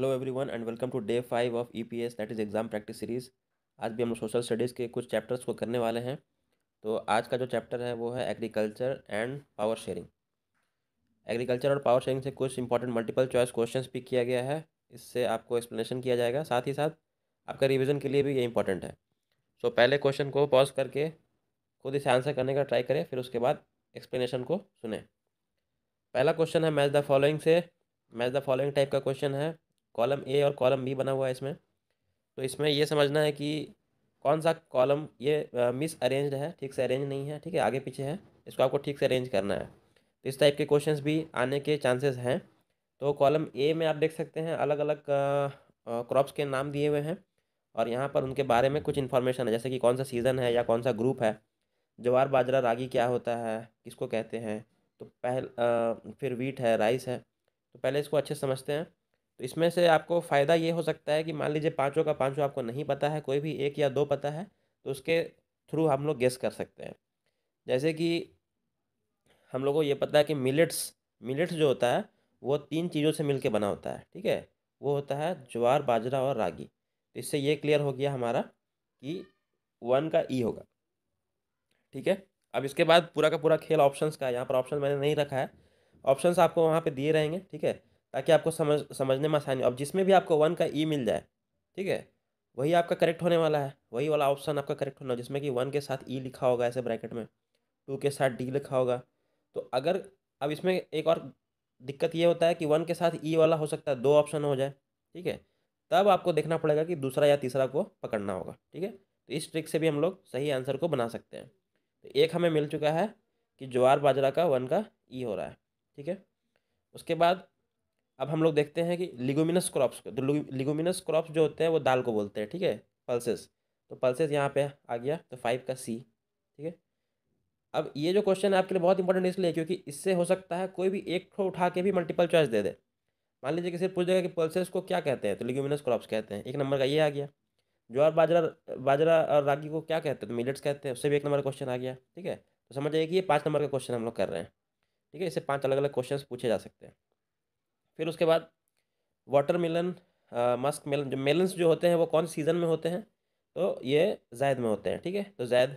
hello everyone and welcome to day five of EPS that is exam practice series आज भी हम लोग social studies के कुछ चैप्टर्स को करने वाले हैं तो आज का जो चैप्टर है वो है agriculture and power sharing agriculture और पावर शेयरिंग से कुछ इंपॉर्टेंट मल्टीपल चॉइस क्वेश्चन भी किया गया है इससे आपको एक्सप्लेनेशन किया जाएगा साथ ही साथ आपका रिविज़न के लिए भी ये इंपॉर्टेंट है सो so, पहले क्वेश्चन को पॉज करके खुद इसे आंसर करने का ट्राई करें फिर उसके बाद एक्सप्लेनेशन को सुने पहला क्वेश्चन है मैच द फॉलोइंग से मैच द फॉलोइंग टाइप का क्वेश्चन है कॉलम ए और कॉलम बी बना हुआ है इसमें तो इसमें ये समझना है कि कौन सा कॉलम ये मिस अरेंज है ठीक से अरेंज नहीं है ठीक है आगे पीछे है इसको आपको ठीक से अरेंज करना है तो इस टाइप के क्वेश्चन भी आने के चांसेस हैं तो कॉलम ए में आप देख सकते हैं अलग अलग क्रॉप्स के नाम दिए हुए हैं और यहाँ पर उनके बारे में कुछ इन्फॉर्मेशन है जैसे कि कौन सा सीज़न है या कौन सा ग्रुप है जवार बाजरा रागी क्या होता है किसको कहते हैं तो पहल फिर वीट है राइस है तो पहले इसको अच्छे समझते हैं तो इसमें से आपको फ़ायदा ये हो सकता है कि मान लीजिए पाँचों का पाँचों आपको नहीं पता है कोई भी एक या दो पता है तो उसके थ्रू हम लोग गेस कर सकते हैं जैसे कि हम लोग को ये पता है कि मिलेट्स मिलेट्स जो होता है वो तीन चीज़ों से मिल बना होता है ठीक है वो होता है ज्वार बाजरा और रागी तो इससे ये क्लियर हो गया हमारा कि वन का ई होगा ठीक है अब इसके बाद पूरा का पूरा खेल ऑप्शंस का है यहाँ पर ऑप्शन मैंने नहीं रखा है ऑप्शंस आपको वहाँ पे दिए रहेंगे ठीक है ताकि आपको समझ समझने में आसानी अब जिसमें भी आपको वन का ई e मिल जाए ठीक है वही आपका करेक्ट होने वाला है वही वाला ऑप्शन आपका करेक्ट होना जिसमें कि वन के साथ ई e लिखा होगा ऐसे ब्रैकेट में टू के साथ डी लिखा होगा तो अगर अब इसमें एक और दिक्कत ये होता है कि वन के साथ ई e वाला हो सकता है दो ऑप्शन हो जाए ठीक है तब आपको देखना पड़ेगा कि दूसरा या तीसरा को पकड़ना होगा ठीक है तो इस ट्रिक से भी हम लोग सही आंसर को बना सकते हैं तो एक हमें मिल चुका है कि ज्वार बाजरा का वन का ई हो रहा है ठीक है उसके बाद अब हम लोग देखते हैं कि लिगोमिनस क्रॉप्स तो लिगोमिनस क्रॉप्स जो होते हैं वो दाल को बोलते हैं ठीक है पल्सेस तो पल्सेस यहाँ पे आ गया तो फाइव का सी ठीक है अब ये जो क्वेश्चन है आपके लिए बहुत इंपॉर्टेंट इसलिए क्योंकि इससे हो सकता है कोई भी एक ठो उठा के भी मल्टीपल चॉइस दे दे मान लीजिए कि सिर्फ पूछ देगा कि पल्सेस को क्या कहते हैं तो लिगोमिनस क्रॉप्स कहते हैं एक नंबर का ये आ गया ज्वार बाजरा बाजरा और रागी को क्या कहते हैं तो मिलेट्स कहते हैं उससे भी एक नंबर का क्वेश्चन आ गया ठीक है तो समझ जाइए कि ये पाँच नंबर का क्वेश्चन हम लोग कर रहे हैं ठीक है इससे पाँच अलग अलग क्वेश्चन पूछे जा सकते हैं फिर उसके बाद वाटर मेलन मस्क मेलन जो मेलन्स जो होते हैं वो कौन सीज़न में होते हैं तो ये जैद में होते हैं ठीक है तो जैद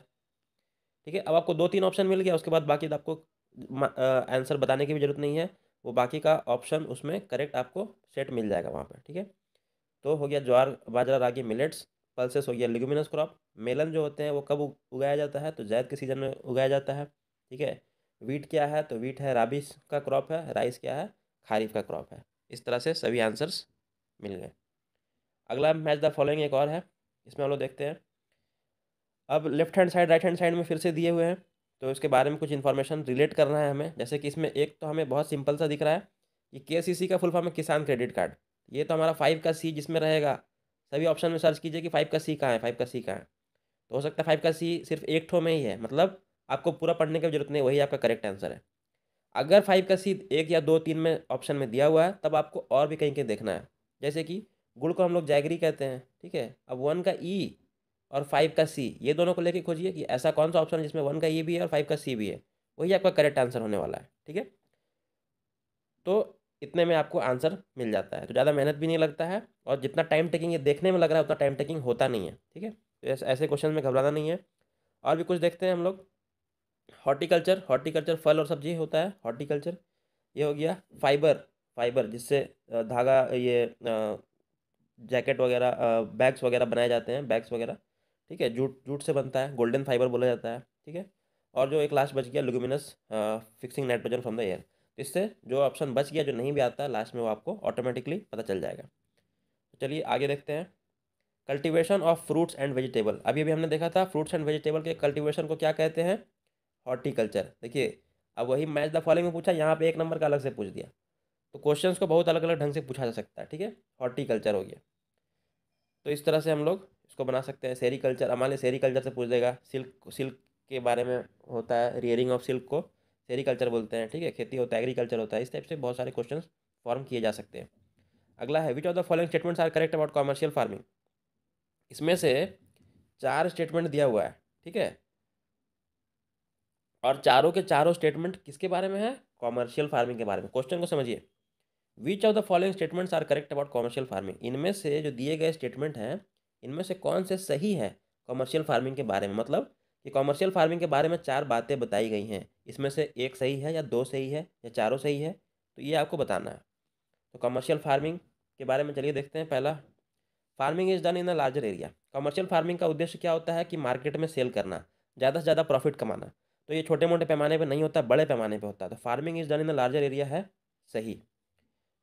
ठीक है अब आपको दो तीन ऑप्शन मिल गया उसके बाद बाकी आपको आंसर uh, बताने की भी ज़रूरत नहीं है वो बाकी का ऑप्शन उसमें करेक्ट आपको सेट मिल जाएगा वहाँ पर ठीक है तो हो गया ज्वार बाजरा रागी मिलेट्स पल्सेस हो गया लिगुमिनस क्रॉप मेलन जो होते हैं वो कब उगाया जाता है तो जैद के सीज़न में उगाया जाता है ठीक है वीट क्या है तो वीट है राबिस का क्रॉप है राइस क्या है खारीफ का क्रॉप है इस तरह से सभी आंसर्स मिल गए अगला मैच द फॉलोइंग एक और है इसमें हम लोग देखते हैं अब left hand side right hand side में फिर से दिए हुए हैं तो इसके बारे में कुछ इन्फॉर्मेशन रिलेट करना है हमें जैसे कि इसमें एक तो हमें बहुत सिंपल सा दिख रहा है कि के सी सी का फुल फॉर्म है किसान क्रेडिट कार्ड ये तो हमारा फाइव का सी जिसमें रहेगा सभी ऑप्शन में सर्च कीजिए कि फाइव का सी कहाँ है फाइव का सी कहाँ है तो हो सकता है फाइव का सी सिर्फ एक ठो में ही है मतलब आपको पूरा पढ़ने की जरूरत नहीं वही आपका करेक्ट आंसर है अगर फाइव का सी एक या दो तीन में ऑप्शन में दिया हुआ है तब आपको और भी कहीं कहीं देखना है जैसे कि गुड़ को हम लोग जैगरी कहते हैं ठीक है अब वन का ई e और फाइव का सी ये दोनों को लेके खोजिए कि ऐसा कौन सा ऑप्शन है जिसमें वन का ई e भी है और फाइव का सी भी है वही आपका करेक्ट आंसर होने वाला है ठीक है तो इतने में आपको आंसर मिल जाता है तो ज़्यादा मेहनत भी नहीं लगता है और जितना टाइम टेकिंग ये देखने में लग रहा है उतना टाइम टेकिंग होता नहीं है ठीक है तो ऐसे क्वेश्चन में घबराना नहीं है और भी कुछ देखते हैं हम लोग हॉर्टिकल्चर हॉर्टिकल्चर फल और सब्जी होता है हॉर्टिकल्चर ये हो गया फाइबर फाइबर जिससे धागा ये जैकेट वगैरह बैग्स वगैरह बनाए जाते हैं बैग्स वगैरह ठीक है जूट जूट से बनता है गोल्डन फाइबर बोला जाता है ठीक है और जो एक लास्ट बच गया luminous fixing nitrogen from the air तो इससे जो ऑप्शन बच गया जो नहीं भी आता लास्ट में वो आपको ऑटोमेटिकली पता चल जाएगा तो चलिए आगे देखते हैं cultivation of fruits and vegetable अभी अभी हमने देखा था फ्रूट्स एंड वेजिटेबल के कल्टीवेशन को क्या कहते हैं हॉर्टिकल्चर देखिए अब वही मैच द फॉलोइंग में पूछा यहाँ पे एक नंबर का अलग से पूछ दिया तो क्वेश्चंस को बहुत अलग अलग ढंग से पूछा जा सकता है ठीक है हॉर्टिकल्चर हो गया तो इस तरह से हम लोग इसको बना सकते हैं सेरीकल्चर हमारे सेरीकल्चर से पूछ देगा सिल्क सिल्क के बारे में होता है रियरिंग ऑफ सिल्क को सेरीकल्चर बोलते हैं ठीक है खेती होता है एग्रीकल्चर होता है इस टाइप से बहुत सारे क्वेश्चन फॉर्म किए जा सकते हैं अगला है which of the following statements are correct about commercial farming इसमें से चार स्टेटमेंट दिया हुआ है ठीक है और चारों के चारों स्टेटमेंट किसके बारे में है कॉमर्शियल फार्मिंग के बारे में क्वेश्चन को समझिए which of the following statements are correct about commercial farming इनमें से जो दिए गए स्टेटमेंट हैं इनमें से कौन से सही है कॉमर्शियल फार्मिंग के बारे में मतलब कि कॉमर्शियल फार्मिंग के बारे में चार बातें बताई गई हैं इसमें से एक सही है या दो सही है या चारों सही है तो ये आपको बताना है तो कॉमर्शियल फार्मिंग के बारे में चलिए देखते हैं पहला farming is done in a larger area commercial farming का उद्देश्य क्या होता है कि मार्केट में सेल करना ज़्यादा से ज़्यादा प्रॉफिट कमाना तो ये छोटे मोटे पैमाने पर नहीं होता बड़े पैमाने पर होता है तो farming is done in the larger area है सही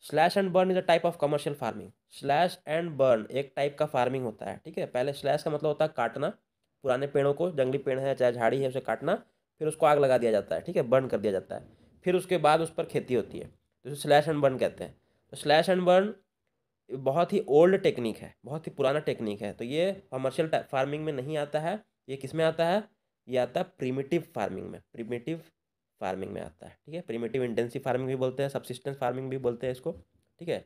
slash and burn is a type of commercial farming slash and burn एक टाइप का फार्मिंग होता है ठीक है पहले स्लैश का मतलब होता है काटना पुराने पेड़ों को जंगली पेड़ है चाहे झाड़ी है उसे काटना फिर उसको आग लगा दिया जाता है ठीक है बर्न कर दिया जाता है फिर उसके बाद उस पर खेती होती है तो उसे स्लैश एंड बर्न कहते हैं तो स्लैश एंड बर्न बहुत ही ओल्ड टेक्निक है बहुत ही पुराना टेक्निक है तो ये कमर्शियल फार्मिंग में नहीं आता है ये किस में आता है ये आता है प्रीमेटिव फार्मिंग में प्रीमेटिव फार्मिंग में आता है ठीक है प्रीमेटिव इंटेंसिव फार्मिंग भी बोलते हैं सबसिस्टेंस फार्मिंग भी बोलते हैं इसको ठीक है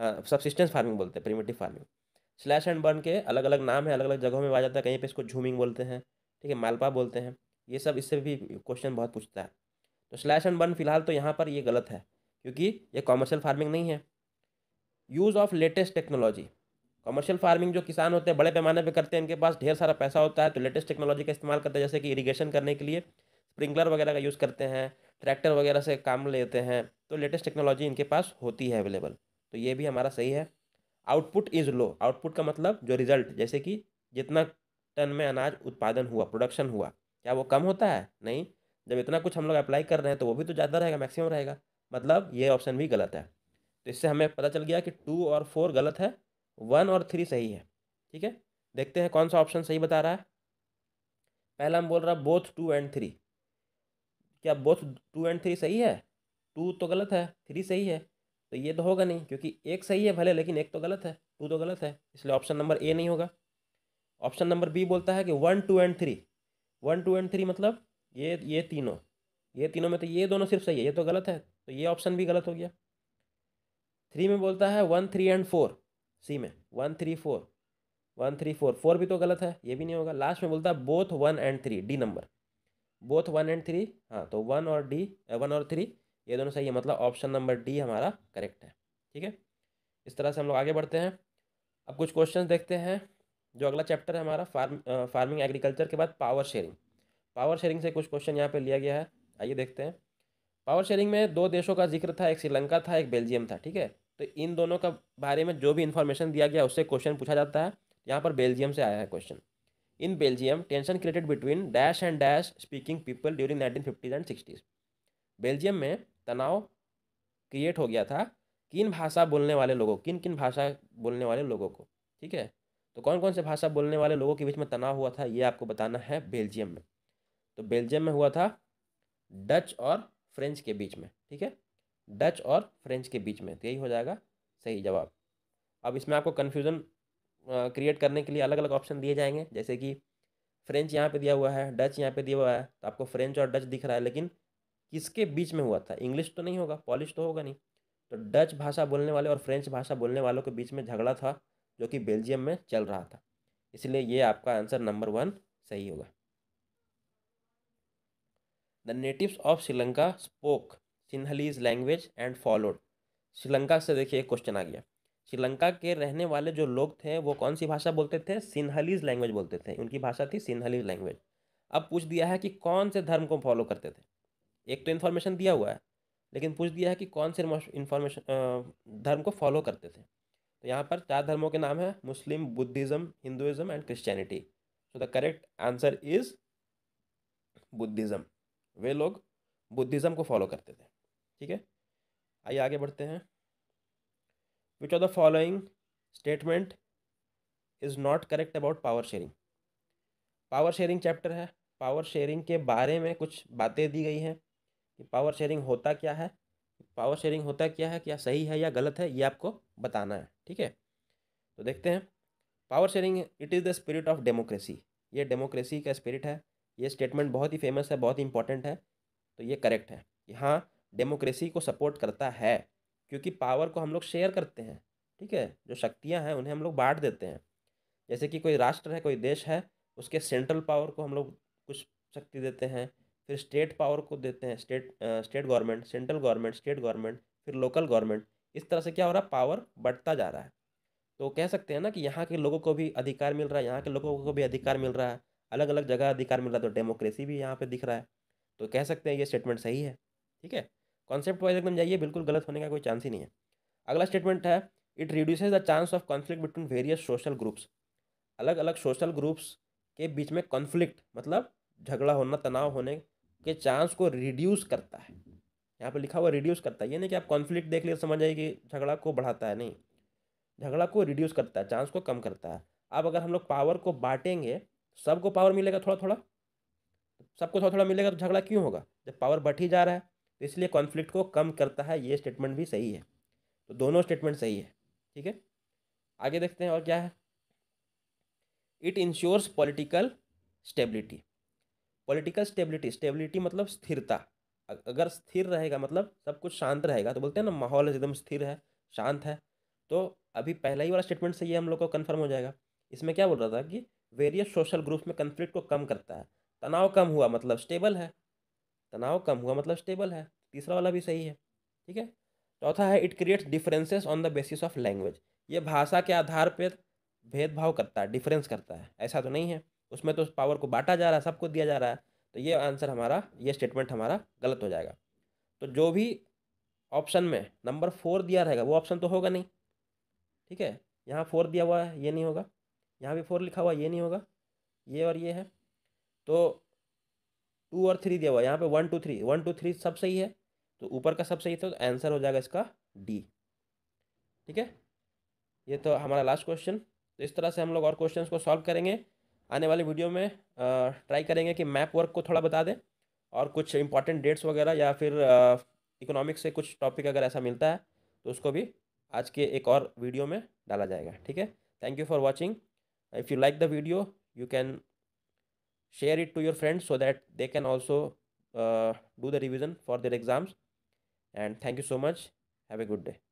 सबसिस्टेंस हाँ, फार्मिंग बोलते हैं primitive farming slash and burn के अलग अलग नाम है अलग अलग जगहों में आ जाता है कहीं पर इसको झूमिंग बोलते हैं ठीक है मालपा बोलते हैं ये सब इससे भी क्वेश्चन बहुत पूछता है तो स्लैश एंड बर्न फिलहाल तो यहाँ पर ये गलत है क्योंकि ये कॉमर्शियल फार्मिंग नहीं है use of latest technology commercial farming जो किसान होते हैं बड़े पैमाने पे करते हैं इनके पास ढेर सारा पैसा होता है तो लेटेस्ट टेक्नोलॉजी का इस्तेमाल करते हैं जैसे कि इरीगेशन करने के लिए स्प्रिंकलर वगैरह का यूज़ करते हैं ट्रैक्टर वगैरह से काम लेते हैं तो लेटेस्ट टेक्नोलॉजी इनके पास होती है अवेलेबल तो ये भी हमारा सही है आउटपुट इज़ लो आउटपुट का मतलब जो रिजल्ट जैसे कि जितना टन में अनाज उत्पादन हुआ प्रोडक्शन हुआ क्या वो कम होता है नहीं जब इतना कुछ हम लोग अप्लाई कर रहे हैं तो वो भी तो ज़्यादा रहेगा मैक्सिमम रहेगा मतलब ये ऑप्शन भी गलत है तो इससे हमें पता चल गया कि टू और फोर गलत है वन और थ्री सही है ठीक है देखते हैं कौन सा ऑप्शन सही बता रहा है पहला हम बोल रहा बोथ टू एंड थ्री क्या बोथ टू एंड थ्री सही है टू तो गलत है थ्री सही है तो ये तो होगा नहीं क्योंकि एक सही है भले लेकिन एक तो गलत है टू तो गलत है इसलिए ऑप्शन नंबर ए नहीं होगा ऑप्शन नंबर बी बोलता है कि one two and three one two and three मतलब ये ये तीनों ये तीनों में तो ये दोनों सिर्फ सही है ये तो गलत है तो ये ऑप्शन भी गलत हो गया थ्री में बोलता है one three and four C में one three four one three four four भी तो गलत है ये भी नहीं होगा लास्ट में बोलता है both one and three D number both one and three हाँ तो वन और डी वन और थ्री ये दोनों सही है मतलब ऑप्शन नंबर डी हमारा करेक्ट है ठीक है इस तरह से हम लोग आगे बढ़ते हैं अब कुछ क्वेश्चन देखते हैं जो अगला चैप्टर है हमारा फार्म फार्मिंग एग्रीकल्चर के बाद पावर शेयरिंग पावर शेयरिंग से कुछ क्वेश्चन यहाँ पर लिया गया है आइए देखते हैं पावर शेयरिंग में दो देशों का जिक्र था एक श्रीलंका था एक बेल्जियम था ठीक है तो इन दोनों का बारे में जो भी इन्फॉर्मेशन दिया गया उससे क्वेश्चन पूछा जाता है यहाँ पर बेल्जियम से आया है question in Belgium tension created between dash and dash speaking people during nineteen fifties and sixties Belgium में तनाव क्रिएट हो गया था किन भाषा बोलने वाले लोगों किन किन भाषा बोलने वाले लोगों को ठीक है तो कौन कौन से भाषा बोलने वाले लोगों के बीच में तनाव हुआ था ये आपको बताना है बेल्जियम में तो बेल्जियम में हुआ था डच और फ्रेंच के बीच में ठीक है डच और फ्रेंच के बीच में तो यही हो जाएगा सही जवाब अब इसमें आपको कन्फ्यूज़न क्रिएट करने के लिए अलग अलग ऑप्शन दिए जाएंगे जैसे कि फ्रेंच यहाँ पे दिया हुआ है डच यहाँ पे दिया हुआ है तो आपको फ्रेंच और डच दिख रहा है लेकिन किसके बीच में हुआ था इंग्लिश तो नहीं होगा पॉलिश तो होगा नहीं तो डच भाषा बोलने वाले और फ्रेंच भाषा बोलने वालों के बीच में झगड़ा था जो कि बेल्जियम में चल रहा था इसलिए ये आपका आंसर नंबर वन सही होगा the natives of Sri Lanka spoke Sinhalese language and followed Sri Lanka से देखिए एक क्वेश्चन आ गया श्रीलंका के रहने वाले जो लोग थे वो कौन सी भाषा बोलते थे सिन्हलीज लैंग्वेज बोलते थे उनकी भाषा थी सिन्हलीज लैंग्वेज अब पूछ दिया है कि कौन से धर्म को फॉलो करते थे एक तो इन्फॉर्मेशन दिया हुआ है लेकिन पूछ दिया है कि कौन से इन्फॉर्मेशन धर्म को फॉलो करते थे तो यहाँ पर चार धर्मों के नाम है Muslim Buddhism Hinduism and Christianity so the correct answer is Buddhism वे लोग बुद्धिज़्म को फॉलो करते थे ठीक है आइए आगे बढ़ते हैं which are the following statement is not correct about power sharing power sharing chapter है पावर शेयरिंग के बारे में कुछ बातें दी गई हैं कि पावर शेयरिंग होता क्या है पावर शेयरिंग होता क्या है क्या सही है या गलत है ये आपको बताना है ठीक है तो देखते हैं power sharing it is the spirit of democracy ये डेमोक्रेसी का स्पिरिट है ये स्टेटमेंट बहुत ही फेमस है बहुत ही इंपॉर्टेंट है तो ये करेक्ट है कि हाँ डेमोक्रेसी को सपोर्ट करता है क्योंकि पावर को हम लोग शेयर करते हैं ठीक है जो शक्तियाँ हैं उन्हें हम लोग बांट देते हैं जैसे कि कोई राष्ट्र है कोई देश है उसके सेंट्रल पावर को हम लोग कुछ शक्ति देते हैं फिर स्टेट पावर को देते हैं state state government central government state government फिर लोकल गवर्नमेंट इस तरह से क्या हो रहा है पावर बढ़ता जा रहा है तो कह सकते हैं ना कि यहाँ के लोगों को भी अधिकार मिल रहा है यहाँ के लोगों को भी अधिकार मिल रहा है अलग अलग जगह अधिकार मिल रहा है तो डेमोक्रेसी भी यहाँ पर दिख रहा है तो कह सकते हैं ये स्टेटमेंट सही है ठीक है कॉन्सेप्ट वाइज एकदम जाइए बिल्कुल गलत होने का कोई चांस ही नहीं है अगला स्टेटमेंट है it reduces the chance of conflict between various social groups अलग अलग सोशल ग्रुप्स के बीच में कॉन्फ्लिक्ट मतलब झगड़ा होना तनाव होने के चांस को रिड्यूस करता है यहाँ पर लिखा हुआ रिड्यूस करता है ये नहीं कि आप कॉन्फ्लिक्ट देख लिया समझ आए कि झगड़ा को बढ़ाता है नहीं झगड़ा को रिड्यूस करता है चांस को कम करता है अब अगर हम लोग पावर को बांटेंगे सबको पावर मिलेगा थोड़ा थोड़ा सबको थोड़ा थोड़ा मिलेगा तो झगड़ा क्यों होगा जब पावर बढ़ ही जा रहा है तो इसलिए कॉन्फ्लिक्ट को कम करता है ये स्टेटमेंट भी सही है तो दोनों स्टेटमेंट सही है ठीक है आगे देखते हैं और क्या है it ensures political stability political stability stability मतलब स्थिरता अगर स्थिर रहेगा मतलब सब कुछ शांत रहेगा तो बोलते हैं ना माहौल एकदम स्थिर है शांत है तो अभी पहला ही वाला स्टेटमेंट से ये हम लोग को कन्फर्म हो जाएगा इसमें क्या बोल रहा था कि वेरियस सोशल ग्रुप में कन्फ्लिक्ट को कम करता है तनाव कम हुआ मतलब स्टेबल है तनाव कम हुआ मतलब स्टेबल है तीसरा वाला भी सही है ठीक है चौथा है it creates differences on the basis of language ये भाषा के आधार पर भेदभाव करता है डिफरेंस करता है ऐसा तो नहीं है उसमें तो उस पावर को बांटा जा रहा है सबको दिया जा रहा है तो ये आंसर हमारा ये स्टेटमेंट हमारा गलत हो जाएगा तो जो भी ऑप्शन में नंबर फोर दिया रहेगा वो ऑप्शन तो होगा नहीं ठीक है यहाँ फोर दिया हुआ है ये नहीं होगा यहाँ भी फोर लिखा हुआ ये नहीं होगा ये और ये है तो टू और थ्री दिया हुआ यहाँ पे one two three one two three सब सही है तो ऊपर का सब सही था तो आंसर हो जाएगा इसका डी ठीक है ये तो हमारा लास्ट क्वेश्चन तो इस तरह से हम लोग और क्वेश्चन को सॉल्व करेंगे आने वाले वीडियो में ट्राई करेंगे कि मैप वर्क को थोड़ा बता दें और कुछ इंपॉर्टेंट डेट्स वगैरह या फिर इकोनॉमिक्स से कुछ टॉपिक अगर ऐसा मिलता है तो उसको भी आज के एक और वीडियो में डाला जाएगा ठीक है thank you for watching if you like the video you can share it to your friends so that they can also uh, do the revision for their exams and thank you so much have a good day